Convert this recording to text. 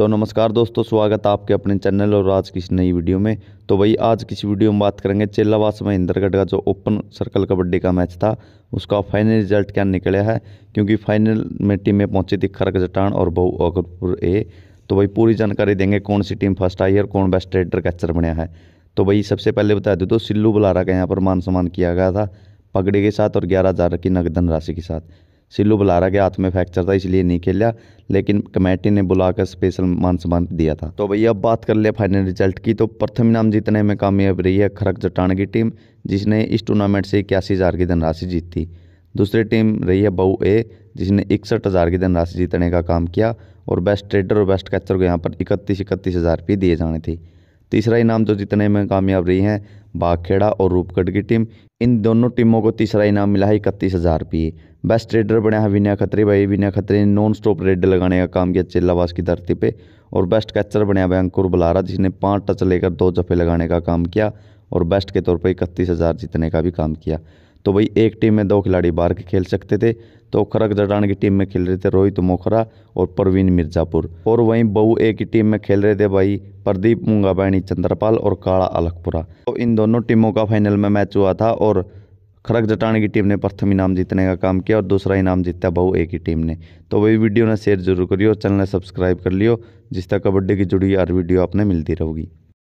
तो नमस्कार दोस्तों स्वागत है आपके अपने चैनल और आज किसी नई वीडियो में तो वही आज किसी वीडियो में बात करेंगे चेलावास महेंद्रगढ़ का जो ओपन सर्कल कबड्डी का मैच था उसका फाइनल रिजल्ट क्या निकला है क्योंकि फाइनल में टीमें पहुंची थी खरग जटान और बहु अगरपुर ए तो वही पूरी जानकारी देंगे कौन सी टीम फर्स्ट आई है और कौन बेस्ट रेडर कैचर बना है तो वही सबसे पहले बता दो तो सिल्लू बुलारा का यहाँ पर मान सम्मान किया गया था पगड़ी के साथ और ग्यारह हज़ार की नगद धनराशि के साथ सिल्लू बुलारा के हाथ में फ्रैक्चर था इसलिए नहीं खेला लेकिन कमेटी ने बुलाकर स्पेशल मान सम्मान दिया था तो भैया अब बात कर ले फाइनल रिजल्ट की तो प्रथम इनाम जीतने में कामयाब रही है खरक जटान की टीम जिसने इस टूर्नामेंट से इक्यासी हज़ार की धनराशि जीती दूसरी टीम रही है बहू ए जिसने इकसठ हज़ार की धनराशि जीतने का काम किया और बेस्ट ट्रेडर और बेस्ट कैचर को यहाँ पर इकतीस इकतीस हज़ार रुपये दिए जाने थे तीसरा इनाम जो जीतने में कामयाब रही हैं बाखेड़ा और रूपगढ़ की टीम इन दोनों टीमों को तीसरा इनाम मिला है इकतीस हज़ार रुपये बेस्ट रेडर बने हैं विनय खत्री भाई विनय खत्री ने नॉन स्टॉप रेड लगाने का काम किया चिल्लावास की धरती पे और बेस्ट कैचर बने हैं अंकुर बुलारा जिसने पाँच टच लेकर दो जफे लगाने का काम किया और बेस्ट के तौर पर इकतीस हज़ार जीतने का भी काम किया तो भाई एक टीम में दो खिलाड़ी बाहर के खेल सकते थे तो खरग जडान की टीम में खेल रहे थे रोहित मोखरा और प्रवीण मिर्जापुर और वहीं बहू ए की टीम में खेल रहे थे भाई प्रदीप मुंगाबाणी चंद्रपाल और काला अलखपुरा तो इन दोनों टीमों का फाइनल में मैच हुआ था और खरग जटान की टीम ने प्रथम इनाम जीतने का काम किया और दूसरा इनाम जीता बहु ए की टीम ने तो वही वीडियो ने शेयर जरूर करियो और चैनल सब्सक्राइब कर लियो जिस तक कबड्डी की जुड़ी हर वीडियो आपने मिलती रहेगी